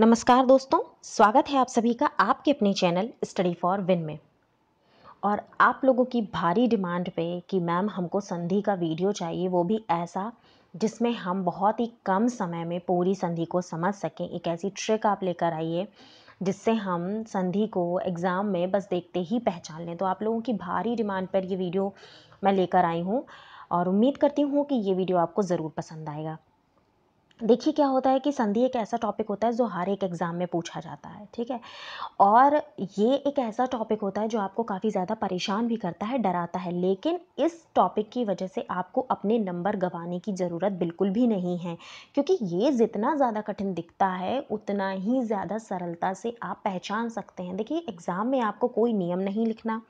नमस्कार दोस्तों स्वागत है आप सभी का आपके अपने चैनल स्टडी फॉर विन में और आप लोगों की भारी डिमांड पे कि मैम हमको संधि का वीडियो चाहिए वो भी ऐसा जिसमें हम बहुत ही कम समय में पूरी संधि को समझ सकें एक ऐसी ट्रिक आप लेकर आइए जिससे हम संधि को एग्ज़ाम में बस देखते ही पहचान लें तो आप लोगों की भारी डिमांड पर ये वीडियो मैं लेकर आई हूँ और उम्मीद करती हूँ कि ये वीडियो आपको ज़रूर पसंद आएगा देखिए क्या होता है कि संधि एक ऐसा टॉपिक होता है जो हर एक एग्ज़ाम में पूछा जाता है ठीक है और ये एक ऐसा टॉपिक होता है जो आपको काफ़ी ज़्यादा परेशान भी करता है डराता है लेकिन इस टॉपिक की वजह से आपको अपने नंबर गंवाने की ज़रूरत बिल्कुल भी नहीं है क्योंकि ये जितना ज़्यादा कठिन दिखता है उतना ही ज़्यादा सरलता से आप पहचान सकते हैं देखिए एग्ज़ाम में आपको कोई नियम नहीं लिखना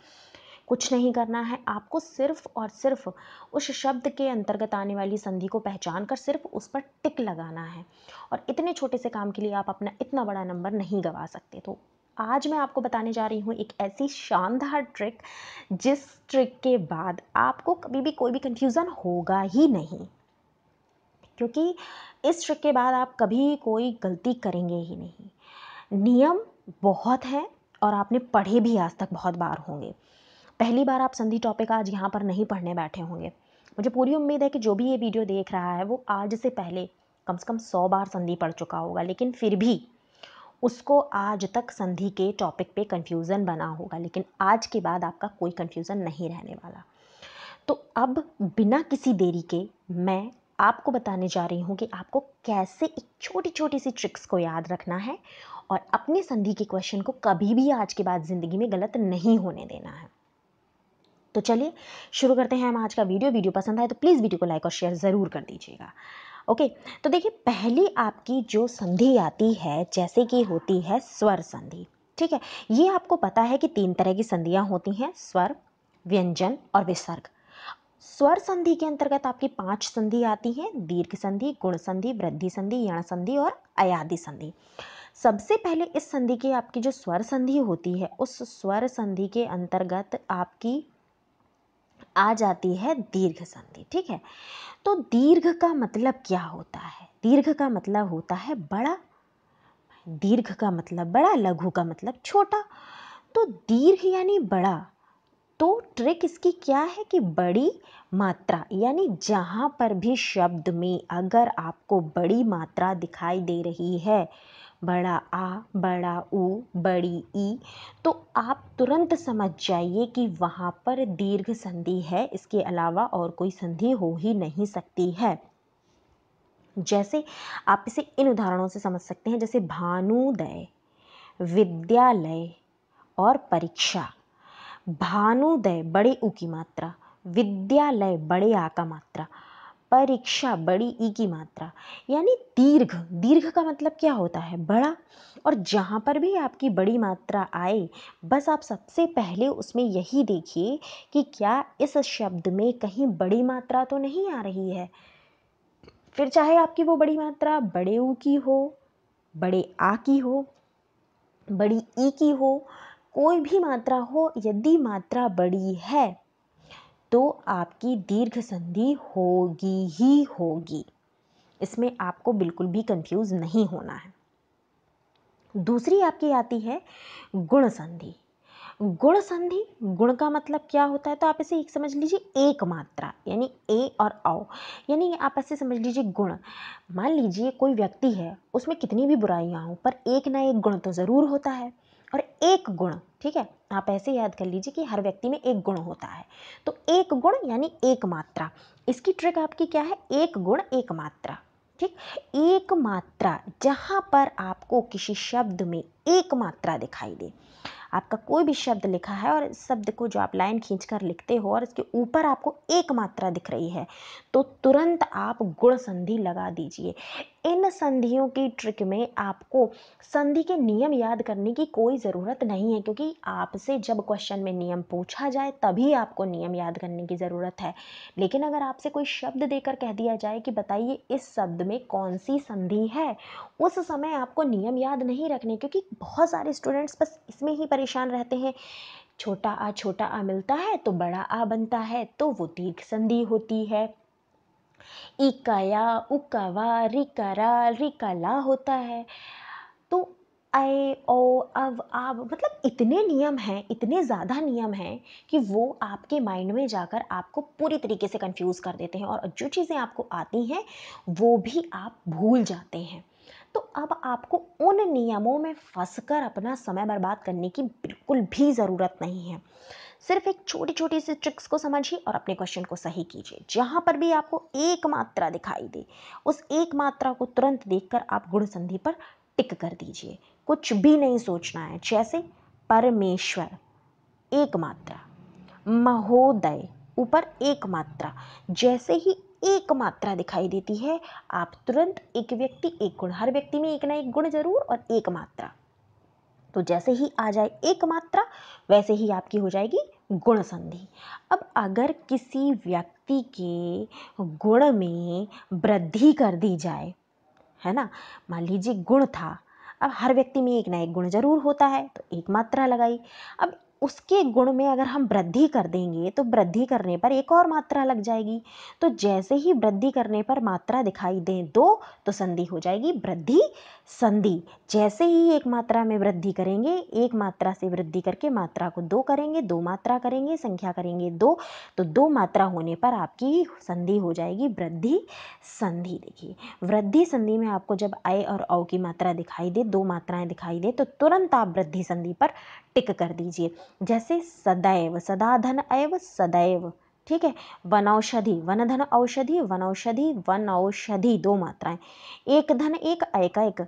कुछ नहीं करना है आपको सिर्फ़ और सिर्फ़ उस शब्द के अंतर्गत आने वाली संधि को पहचान कर सिर्फ़ उस पर टिक लगाना है और इतने छोटे से काम के लिए आप अपना इतना बड़ा नंबर नहीं गवा सकते तो आज मैं आपको बताने जा रही हूँ एक ऐसी शानदार ट्रिक जिस ट्रिक के बाद आपको कभी भी कोई भी कन्फ्यूज़न होगा ही नहीं क्योंकि इस ट्रिक के बाद आप कभी कोई गलती करेंगे ही नहीं नियम बहुत हैं और आपने पढ़े भी आज तक बहुत बार होंगे पहली बार आप संधि टॉपिक आज यहाँ पर नहीं पढ़ने बैठे होंगे मुझे पूरी उम्मीद है कि जो भी ये वीडियो देख रहा है वो आज से पहले कम से कम सौ बार संधि पढ़ चुका होगा लेकिन फिर भी उसको आज तक संधि के टॉपिक पे कंफ्यूजन बना होगा लेकिन आज के बाद आपका कोई कंफ्यूजन नहीं रहने वाला तो अब बिना किसी देरी के मैं आपको बताने जा रही हूँ कि आपको कैसे एक छोटी छोटी सी ट्रिक्स को याद रखना है और अपने संधि के क्वेश्चन को कभी भी आज के बाद ज़िंदगी में गलत नहीं होने देना है तो चलिए शुरू करते हैं हम आज का वीडियो वीडियो पसंद आए तो प्लीज़ वीडियो को लाइक और शेयर ज़रूर कर दीजिएगा ओके तो देखिए पहली आपकी जो संधि आती है जैसे कि होती है स्वर संधि ठीक है ये आपको पता है कि तीन तरह की संधियाँ होती हैं स्वर व्यंजन और विसर्ग स्वर संधि के अंतर्गत आपकी पांच संधि आती हैं दीर्घ संधि गुण संधि वृद्धि संधि यण संधि और अयादि संधि सबसे पहले इस संधि की आपकी जो स्वर संधि होती है उस स्वर संधि के अंतर्गत आपकी आ जाती है दीर्घ संधि ठीक है तो दीर्घ का मतलब क्या होता है दीर्घ का मतलब होता है बड़ा दीर्घ का मतलब बड़ा लघु का मतलब छोटा तो दीर्घ यानी बड़ा तो ट्रिक इसकी क्या है कि बड़ी मात्रा यानी जहाँ पर भी शब्द में अगर आपको बड़ी मात्रा दिखाई दे रही है बड़ा आ बड़ा उ बड़ी ई तो आप तुरंत समझ जाइए कि वहाँ पर दीर्घ संधि है इसके अलावा और कोई संधि हो ही नहीं सकती है जैसे आप इसे इन उदाहरणों से समझ सकते हैं जैसे भानुदय विद्यालय और परीक्षा भानुदय बड़े ऊ की मात्रा विद्यालय बड़े आ का मात्रा परीक्षा बड़ी ई की मात्रा यानी दीर्घ दीर्घ का मतलब क्या होता है बड़ा और जहाँ पर भी आपकी बड़ी मात्रा आए बस आप सबसे पहले उसमें यही देखिए कि क्या इस शब्द में कहीं बड़ी मात्रा तो नहीं आ रही है फिर चाहे आपकी वो बड़ी मात्रा बड़े ऊ की हो बड़े आ की हो बड़ी ई की हो कोई भी मात्रा हो यदि मात्रा बड़ी है तो आपकी दीर्घ संधि होगी ही होगी इसमें आपको बिल्कुल भी कंफ्यूज नहीं होना है दूसरी आपकी आती है गुण संधि गुण संधि गुण का मतलब क्या होता है तो आप इसे एक समझ लीजिए एक मात्रा यानी ए और औ यानी आप ऐसे समझ लीजिए गुण मान लीजिए कोई व्यक्ति है उसमें कितनी भी बुराइयाँ हों पर एक ना एक गुण तो ज़रूर होता है और एक गुण ठीक है आप ऐसे याद कर लीजिए कि हर व्यक्ति में एक गुण होता है तो एक गुण यानी एक मात्रा इसकी ट्रिक आपकी क्या है एक गुण एक मात्रा ठीक एक मात्रा जहाँ पर आपको किसी शब्द में एक मात्रा दिखाई दे आपका कोई भी शब्द लिखा है और इस शब्द को जो आप लाइन खींच कर लिखते हो और इसके ऊपर आपको एक मात्रा दिख रही है तो तुरंत आप गुण संधि लगा दीजिए इन संधियों की ट्रिक में आपको संधि के नियम याद करने की कोई ज़रूरत नहीं है क्योंकि आपसे जब क्वेश्चन में नियम पूछा जाए तभी आपको नियम याद करने की ज़रूरत है लेकिन अगर आपसे कोई शब्द देकर कह दिया जाए कि बताइए इस शब्द में कौन सी संधि है उस समय आपको नियम याद नहीं रखने क्योंकि बहुत सारे स्टूडेंट्स बस इसमें ही परेशान रहते हैं छोटा आ छोटा आ मिलता है तो बड़ा आ बनता है तो वो दीर्घ संधि होती है इकाया उकावा रिकरा रिकला होता है तो आए ओ अव आब मतलब इतने नियम हैं इतने ज़्यादा नियम हैं कि वो आपके माइंड में जाकर आपको पूरी तरीके से कंफ्यूज कर देते हैं और जो चीज़ें आपको आती हैं वो भी आप भूल जाते हैं तो अब आपको उन नियमों में फंस कर अपना समय बर्बाद करने की बिल्कुल भी ज़रूरत नहीं है सिर्फ एक छोटी छोटी सी ट्रिक्स को समझिए और अपने क्वेश्चन को सही कीजिए जहाँ पर भी आपको एक मात्रा दिखाई दे उस एक मात्रा को तुरंत देखकर आप गुण संधि पर टिक कर दीजिए कुछ भी नहीं सोचना है जैसे परमेश्वर एक मात्रा महोदय ऊपर एक मात्रा जैसे ही एक मात्रा दिखाई देती है आप तुरंत एक व्यक्ति एक गुण हर व्यक्ति में एक ना एक गुण जरूर और एक मात्रा तो जैसे ही आ जाए एक मात्रा वैसे ही आपकी हो जाएगी गुण संधि अब अगर किसी व्यक्ति के गुण में वृद्धि कर दी जाए है ना मान लीजिए गुण था अब हर व्यक्ति में एक ना एक गुण ज़रूर होता है तो एक मात्रा लगाई अब उसके गुण में अगर हम वृद्धि कर देंगे तो वृद्धि करने पर एक और मात्रा लग जाएगी तो जैसे ही वृद्धि करने पर मात्रा दिखाई दें दो तो संधि हो जाएगी वृद्धि संधि जैसे ही एक मात्रा में वृद्धि करेंगे एक मात्रा से वृद्धि करके मात्रा को दो करेंगे दो मात्रा करेंगे संख्या करेंगे दो तो दो मात्रा होने पर आपकी संधि हो जाएगी वृद्धि संधि देखिए वृद्धि संधि में आपको जब आय और औ की मात्रा दिखाई दे दो मात्राएँ दिखाई दे तो तुरंत आप वृद्धि संधि पर टिक कर दीजिए जैसे सदैव सदा धन एव सदैव ठीक है वनौषधि वन धन औषधि वनौषधि वन औषधि दो मात्राएं एक धन एक एक एक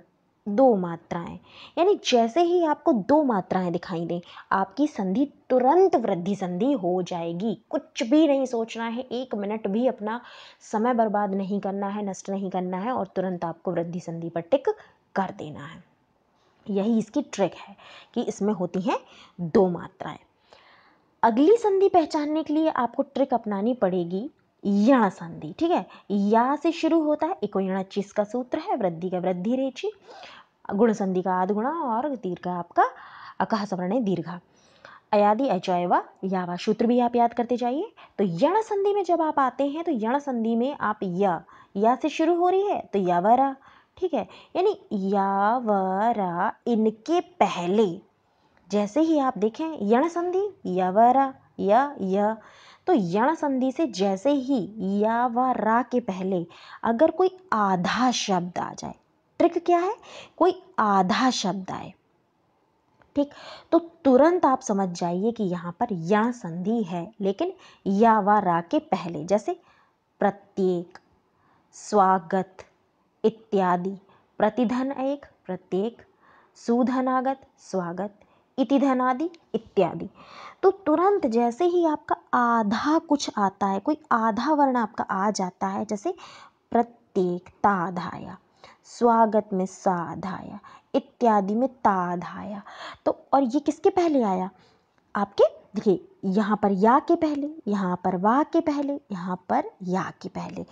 दो मात्राएं यानी जैसे ही आपको दो मात्राएं दिखाई दें आपकी संधि तुरंत वृद्धि संधि हो जाएगी कुछ भी नहीं सोचना है एक मिनट भी अपना समय बर्बाद नहीं करना है नष्ट नहीं करना है और तुरंत आपको वृद्धि संधि पर टिक कर देना है यही इसकी ट्रिक है कि इसमें होती हैं दो मात्राएं अगली संधि पहचानने के लिए आपको ट्रिक अपनानी पड़ेगी यण संधि ठीक है या से शुरू होता है इको चीज का सूत्र है वृद्धि का वृद्धि रेची गुण संधि का आधगुणा और दीर्घ आपका अकाह सवर्ण है दीर्घा अयादि अचय व यावा सूत्र भी आप याद करते जाइए तो यण संधि में जब आप आते हैं तो यण संधि में आप या या से शुरू हो रही है तो यावरा ठीक है यानी या व रा इनके पहले जैसे ही आप देखें यण संधि या व रा या या तो यण संधि से जैसे ही या व रा के पहले अगर कोई आधा शब्द आ जाए ट्रिक क्या है कोई आधा शब्द आए ठीक तो तुरंत आप समझ जाइए कि यहाँ पर या संधि है लेकिन या व रा के पहले जैसे प्रत्येक स्वागत इत्यादि प्रतिधन एक प्रत्येक सुधनागत स्वागत इति धनादि इत्यादि तो तुरंत जैसे ही आपका आधा कुछ आता है कोई आधा वर्ण आपका आ जाता है जैसे प्रत्येक ताधाया स्वागत में साधाया इत्यादि में ताधाया तो और ये किसके पहले आया आपके देखिए यहाँ पर या के पहले यहाँ पर वा के पहले यहाँ पर या के पहले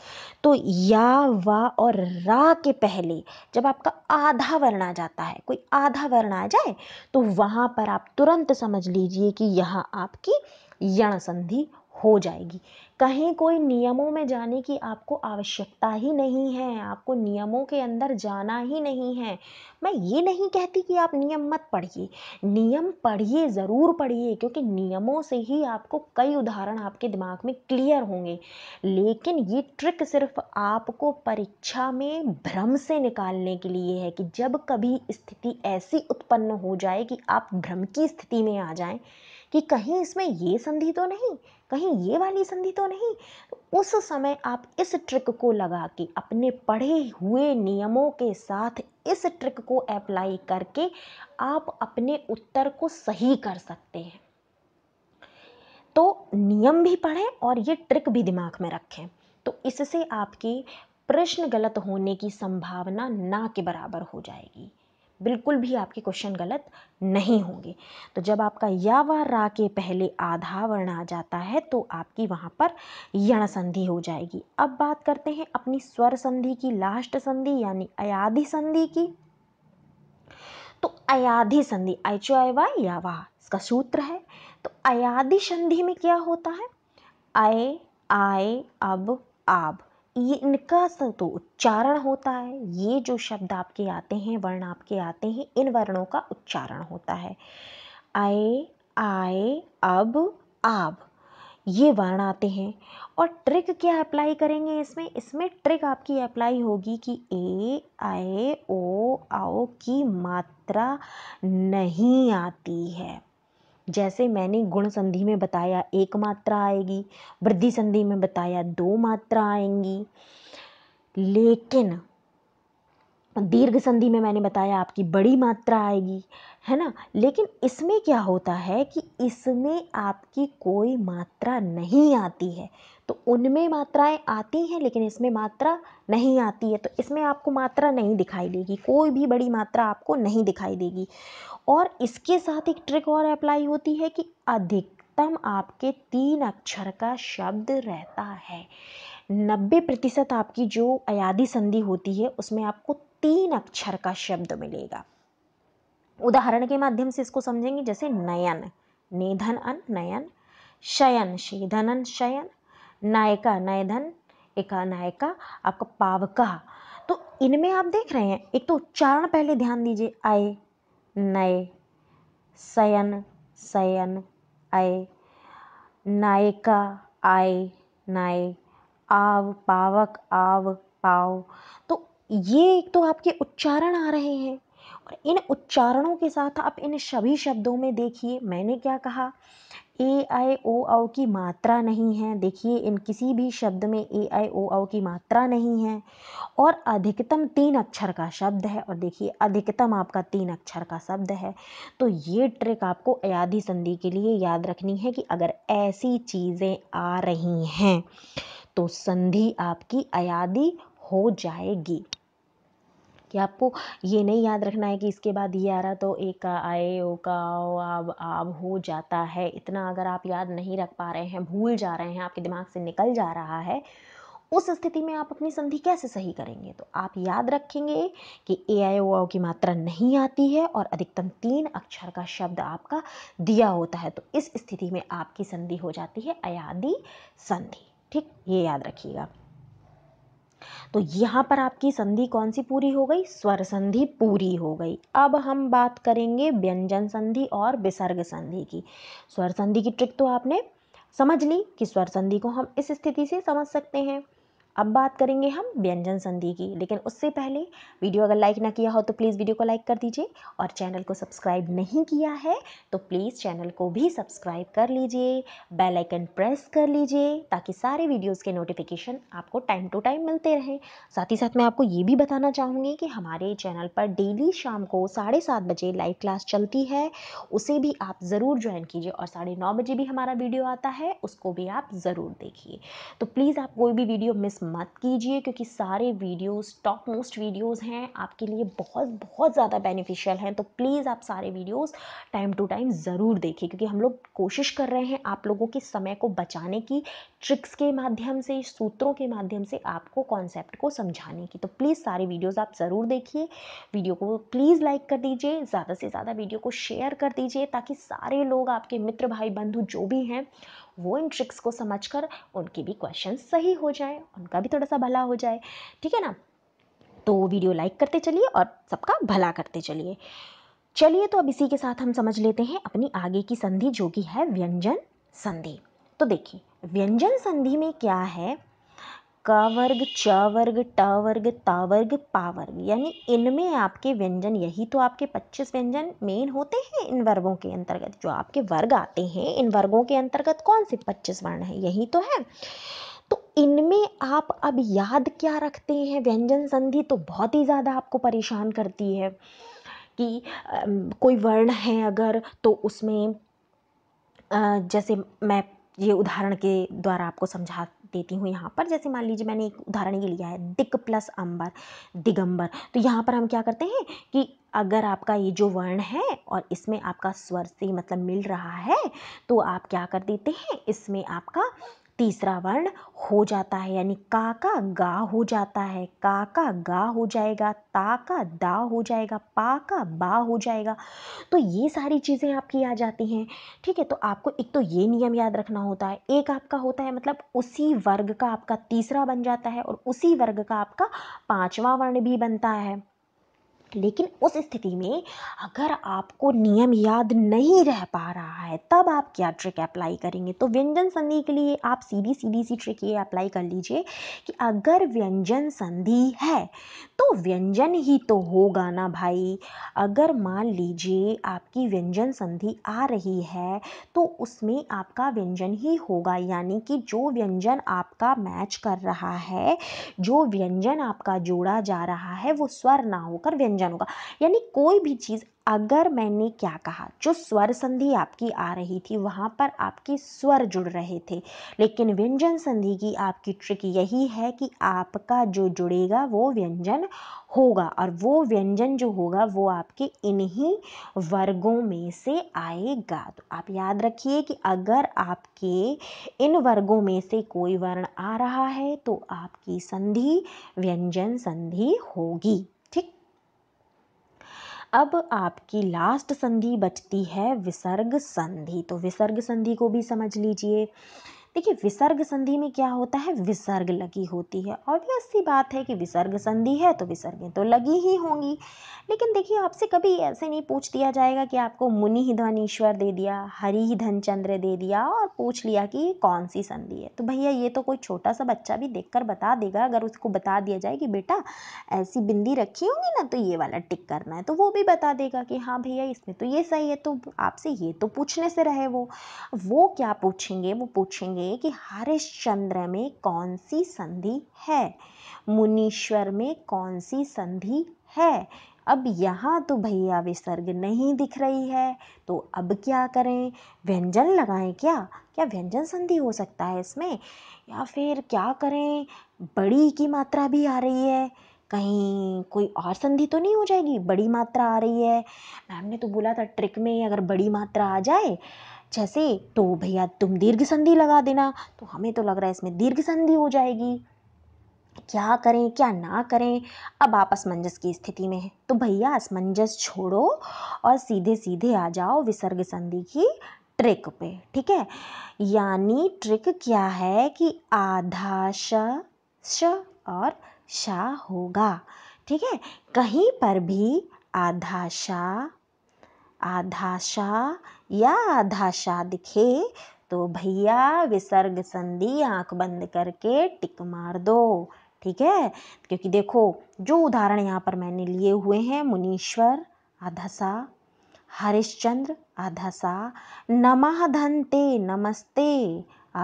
तो या वा और रा के पहले जब आपका आधा वर्ण आ जाता है कोई आधा वर्ण आ जाए तो वहाँ पर आप तुरंत समझ लीजिए कि यहाँ आपकी यण संधि हो जाएगी कहीं कोई नियमों में जाने की आपको आवश्यकता ही नहीं है आपको नियमों के अंदर जाना ही नहीं है मैं ये नहीं कहती कि आप नियम मत पढ़िए नियम पढ़िए ज़रूर पढ़िए क्योंकि नियमों से ही आपको कई उदाहरण आपके दिमाग में क्लियर होंगे लेकिन ये ट्रिक सिर्फ आपको परीक्षा में भ्रम से निकालने के लिए है कि जब कभी स्थिति ऐसी उत्पन्न हो जाए कि आप भ्रम की स्थिति में आ जाएँ कि कहीं इसमें ये संधि तो नहीं कहीं ये वाली संधि तो नहीं उस समय आप इस ट्रिक को लगा के अपने पढ़े हुए नियमों के साथ इस ट्रिक को अप्लाई करके आप अपने उत्तर को सही कर सकते हैं तो नियम भी पढ़ें और ये ट्रिक भी दिमाग में रखें तो इससे आपकी प्रश्न गलत होने की संभावना ना के बराबर हो जाएगी बिल्कुल भी आपके क्वेश्चन गलत नहीं होंगे तो जब आपका या व रा के पहले आधा वर्ण आ जाता है तो आपकी वहाँ पर यण संधि हो जाएगी अब बात करते हैं अपनी स्वर संधि की लास्ट संधि यानी अयाधि संधि की तो अयाधि संधि एच आई वाई या वाह इसका सूत्र है तो अयाधि संधि में क्या होता है अय आय अब आब ये इनका तो उच्चारण होता है ये जो शब्द आपके आते हैं वर्ण आपके आते हैं इन वर्णों का उच्चारण होता है आए आए अब आब ये वर्ण आते हैं और ट्रिक क्या अप्लाई करेंगे इसमें इसमें ट्रिक आपकी अप्लाई होगी कि ए आए ओ आओ की मात्रा नहीं आती है जैसे मैंने गुण संधि में बताया एक मात्रा आएगी वृद्धि संधि में बताया दो मात्रा आएंगी लेकिन दीर्घ संधि में मैंने बताया आपकी बड़ी मात्रा आएगी है ना लेकिन इसमें क्या होता है कि इसमें आपकी कोई मात्रा नहीं आती है तो उनमें मात्राएँ आती हैं लेकिन इसमें मात्रा नहीं आती है तो इसमें आपको मात्रा नहीं दिखाई देगी कोई भी बड़ी मात्रा आपको नहीं दिखाई देगी और इसके साथ एक ट्रिक और अप्लाई होती है कि अधिकतम आपके तीन अक्षर का शब्द रहता है नब्बे प्रतिशत आपकी जो अयादी संधि होती है उसमें आपको तीन अक्षर का शब्द मिलेगा उदाहरण के माध्यम से इसको समझेंगे जैसे नयन निधन अन नयन शयन शीधनन शयन नायका धन एका नायका आपका पावका तो इनमें आप देख रहे हैं एक तो उच्चारण पहले ध्यान दीजिए आय नय सयन सयन आय नायका आय नाय आव पावक आव पाव तो ये एक तो आपके उच्चारण आ रहे हैं और इन उच्चारणों के साथ आप इन सभी शब्दों में देखिए मैंने क्या कहा ए आई ओ आओ की मात्रा नहीं है देखिए इन किसी भी शब्द में ए आई ओ आओ की मात्रा नहीं है और अधिकतम तीन अक्षर का शब्द है और देखिए अधिकतम आपका तीन अक्षर का शब्द है तो ये ट्रिक आपको अयाधी संधि के लिए याद रखनी है कि अगर ऐसी चीज़ें आ रही हैं तो संधि आपकी अयाधि हो जाएगी कि आपको ये नहीं याद रखना है कि इसके बाद ये आ रहा तो ए का आए ओ का ओ आब आब हो जाता है इतना अगर आप याद नहीं रख पा रहे हैं भूल जा रहे हैं आपके दिमाग से निकल जा रहा है उस स्थिति में आप अपनी संधि कैसे सही करेंगे तो आप याद रखेंगे कि ए आई ओ की मात्रा नहीं आती है और अधिकतम तीन अक्षर का शब्द आपका दिया होता है तो इस स्थिति में आपकी संधि हो जाती है अयादि संधि ठीक ये याद रखिएगा तो यहाँ पर आपकी संधि कौन सी पूरी हो गई स्वर संधि पूरी हो गई अब हम बात करेंगे व्यंजन संधि और विसर्ग संधि की स्वर संधि की ट्रिक तो आपने समझ ली कि स्वर संधि को हम इस स्थिति से समझ सकते हैं अब बात करेंगे हम व्यंजन संधि की लेकिन उससे पहले वीडियो अगर लाइक ना किया हो तो प्लीज़ वीडियो को लाइक कर दीजिए और चैनल को सब्सक्राइब नहीं किया है तो प्लीज़ चैनल को भी सब्सक्राइब कर लीजिए बेल आइकन प्रेस कर लीजिए ताकि सारे वीडियोस के नोटिफिकेशन आपको टाइम टू टाइम मिलते रहें साथ ही साथ मैं आपको ये भी बताना चाहूँगी कि हमारे चैनल पर डेली शाम को साढ़े सात बजे लाइव क्लास चलती है उसे भी आप ज़रूर ज्वाइन कीजिए और साढ़े नौ बजे भी हमारा वीडियो आता है उसको भी आप ज़रूर देखिए तो प्लीज़ आप कोई भी वीडियो मिस मत कीजिए क्योंकि सारे वीडियोस टॉप मोस्ट वीडियोस हैं आपके लिए बहुत बहुत ज़्यादा बेनिफिशियल हैं तो प्लीज़ आप सारे वीडियोस टाइम टू टाइम ज़रूर देखें क्योंकि हम लोग कोशिश कर रहे हैं आप लोगों के समय को बचाने की ट्रिक्स के माध्यम से सूत्रों के माध्यम से आपको कॉन्सेप्ट को समझाने की तो प्लीज़ सारे वीडियोज़ आप ज़रूर देखिए वीडियो को प्लीज़ लाइक कर दीजिए ज़्यादा से ज़्यादा वीडियो को शेयर कर दीजिए ताकि सारे लोग आपके मित्र भाई बंधु जो भी हैं वो इन ट्रिक्स को समझकर उनके भी क्वेश्चन सही हो जाए उनका भी थोड़ा सा भला हो जाए ठीक है ना तो वीडियो लाइक करते चलिए और सबका भला करते चलिए चलिए तो अब इसी के साथ हम समझ लेते हैं अपनी आगे की संधि जो कि है व्यंजन संधि तो देखिए व्यंजन संधि में क्या है क वर्ग च वर्ग ट वर्ग ता वर्ग पा वर्ग यानी इनमें आपके व्यंजन यही तो आपके पच्चीस व्यंजन मेन होते हैं इन वर्गों के अंतर्गत जो आपके वर्ग आते हैं इन वर्गों के अंतर्गत कौन से पच्चीस वर्ण हैं यही तो है तो इनमें आप अब याद क्या रखते हैं व्यंजन संधि तो बहुत ही ज़्यादा आपको परेशान करती है कि कोई वर्ण है अगर तो उसमें जैसे मैं ये उदाहरण के द्वारा आपको समझा देती हूँ यहाँ पर जैसे मान लीजिए मैंने एक उदाहरण ये लिया है दिक प्लस अंबर दिगंबर तो यहाँ पर हम क्या करते हैं कि अगर आपका ये जो वर्ण है और इसमें आपका स्वर से मतलब मिल रहा है तो आप क्या कर देते हैं इसमें आपका तीसरा वर्ण हो जाता है यानी का का गा हो जाता है का का गा हो जाएगा ता का दा हो जाएगा पा का बा हो जाएगा तो ये सारी चीज़ें आपकी आ जाती हैं ठीक है तो आपको एक तो ये नियम याद रखना होता है एक आपका होता है मतलब उसी वर्ग का आपका तीसरा बन जाता है और उसी वर्ग का आपका पाँचवा वर्ण भी बनता है लेकिन उस स्थिति में अगर आपको नियम याद नहीं रह पा रहा है तब आप क्या ट्रिक अप्लाई करेंगे तो व्यंजन संधि के लिए आप सीधी सीधी सी ट्रिक ये अप्लाई कर लीजिए कि अगर व्यंजन संधि है तो व्यंजन ही तो होगा ना भाई अगर मान लीजिए आपकी व्यंजन संधि आ रही है तो उसमें आपका व्यंजन ही होगा यानी कि जो व्यंजन आपका मैच कर रहा है जो व्यंजन आपका जोड़ा जा रहा है वो स्वर ना होकर व्यंजन व्यंजन यानी कोई भी चीज़ अगर मैंने क्या कहा जो स्वर संधि आपकी आ रही थी वहाँ पर आपके स्वर जुड़ रहे थे लेकिन व्यंजन संधि की आपकी ट्रिक यही है कि आपका जो जुड़ेगा वो व्यंजन होगा और वो व्यंजन जो होगा वो आपके इन्हीं वर्गों में से आएगा तो आप याद रखिए कि अगर आपके इन वर्गों में से कोई वर्ण आ रहा है तो आपकी संधि व्यंजन संधि होगी अब आपकी लास्ट संधि बचती है विसर्ग संधि तो विसर्ग संधि को भी समझ लीजिए देखिए विसर्ग संधि में क्या होता है विसर्ग लगी होती है ऑब्वियस सी बात है कि विसर्ग संधि है तो विसर्गें तो लगी ही होंगी लेकिन देखिए आपसे कभी ऐसे नहीं पूछ दिया जाएगा कि आपको मुनि ही धन दे दिया हरि ही धन चंद्र दे दिया और पूछ लिया कि कौन सी संधि है तो भैया ये तो कोई छोटा सा बच्चा भी देख कर बता देगा अगर उसको बता दिया जाए कि बेटा ऐसी बिंदी रखी होगी ना तो ये वाला टिक करना है तो वो भी बता देगा कि हाँ भैया इसमें तो ये सही है तो आपसे ये तो पूछने से रहे वो वो क्या पूछेंगे वो पूछेंगे बताइए कि हरिश्चंद्र में कौन सी संधि है मुनीश्वर में कौन सी संधि है अब यहाँ तो भैया विसर्ग नहीं दिख रही है तो अब क्या करें व्यंजन लगाएं क्या क्या व्यंजन संधि हो सकता है इसमें या फिर क्या करें बड़ी की मात्रा भी आ रही है कहीं कोई और संधि तो नहीं हो जाएगी बड़ी मात्रा आ रही है मैम ने तो बोला था ट्रिक में अगर बड़ी मात्रा आ जाए जैसे तो भैया तुम दीर्घ संधि लगा देना तो हमें तो लग रहा है इसमें दीर्घ संधि हो जाएगी क्या करें क्या ना करें अब आप असमंजस की स्थिति में हैं तो भैया असमंजस छोड़ो और सीधे सीधे आ जाओ विसर्ग संधि की ट्रिक पे ठीक है यानी ट्रिक क्या है कि आधा श श और शा होगा ठीक है कहीं पर भी आधा शा आधा शा या धाशा दिखे तो भैया विसर्ग संधि आंख बंद करके टिक मार दो ठीक है क्योंकि देखो जो उदाहरण यहाँ पर मैंने लिए हुए हैं मुनीश्वर आधा सा हरिश्चंद्र आधा सा नमः धनते नमस्ते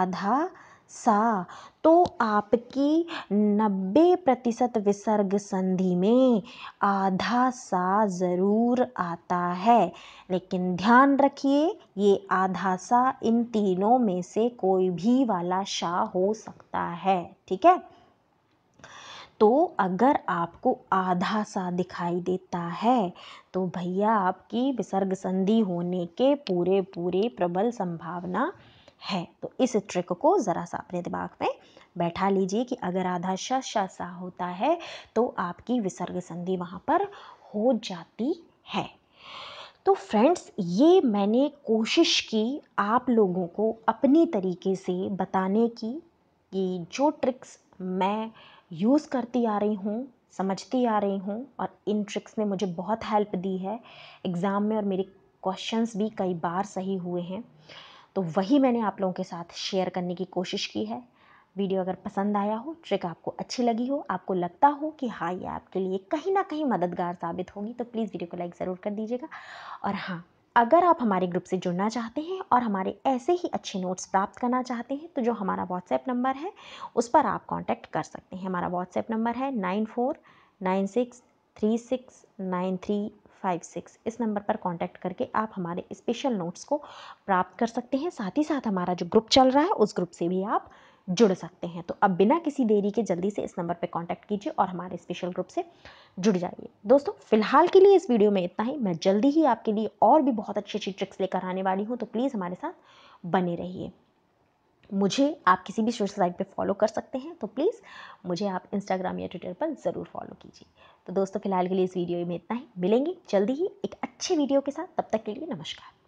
आधा सा तो आपकी नब्बे प्रतिशत विसर्ग संधि में आधा सा ज़रूर आता है लेकिन ध्यान रखिए ये आधा सा इन तीनों में से कोई भी वाला शाह हो सकता है ठीक है तो अगर आपको आधा सा दिखाई देता है तो भैया आपकी विसर्ग संधि होने के पूरे पूरे प्रबल संभावना है तो इस ट्रिक को ज़रा सा अपने दिमाग में बैठा लीजिए कि अगर आधा श सा होता है तो आपकी विसर्ग संधि वहाँ पर हो जाती है तो फ्रेंड्स ये मैंने कोशिश की आप लोगों को अपनी तरीके से बताने की कि जो ट्रिक्स मैं यूज़ करती आ रही हूँ समझती आ रही हूँ और इन ट्रिक्स ने मुझे बहुत हेल्प दी है एग्ज़ाम में और मेरे क्वेश्चंस भी कई बार सही हुए हैं तो वही मैंने आप लोगों के साथ शेयर करने की कोशिश की है वीडियो अगर पसंद आया हो ट्रिक आपको अच्छी लगी हो आपको लगता हो कि हाँ ये आपके लिए कहीं ना कहीं मददगार साबित होगी तो प्लीज़ वीडियो को लाइक ज़रूर कर दीजिएगा और हाँ अगर आप हमारे ग्रुप से जुड़ना चाहते हैं और हमारे ऐसे ही अच्छे नोट्स प्राप्त करना चाहते हैं तो जो हमारा व्हाट्सएप नंबर है उस पर आप कॉन्टैक्ट कर सकते हैं हमारा व्हाट्सएप नंबर है nine four nine six three six nine three five six इस नंबर पर कांटेक्ट करके आप हमारे स्पेशल नोट्स को प्राप्त कर सकते हैं साथ ही साथ हमारा जो ग्रुप चल रहा है उस ग्रुप से भी आप जुड़ सकते हैं तो अब बिना किसी देरी के जल्दी से इस नंबर पर कॉन्टैक्ट कीजिए और हमारे स्पेशल ग्रुप से जुड़ जाइए दोस्तों फिलहाल के लिए इस वीडियो में इतना ही मैं जल्दी ही आपके लिए और भी बहुत अच्छी अच्छी ट्रिक्स लेकर आने वाली हूँ तो प्लीज़ हमारे साथ बने रहिए मुझे आप किसी भी सोशल साइट पे फॉलो कर सकते हैं तो प्लीज़ मुझे आप इंस्टाग्राम या ट्विटर पर ज़रूर फॉलो कीजिए तो दोस्तों फिलहाल के लिए इस वीडियो में इतना ही मिलेंगे जल्दी ही एक अच्छे वीडियो के साथ तब तक के लिए नमस्कार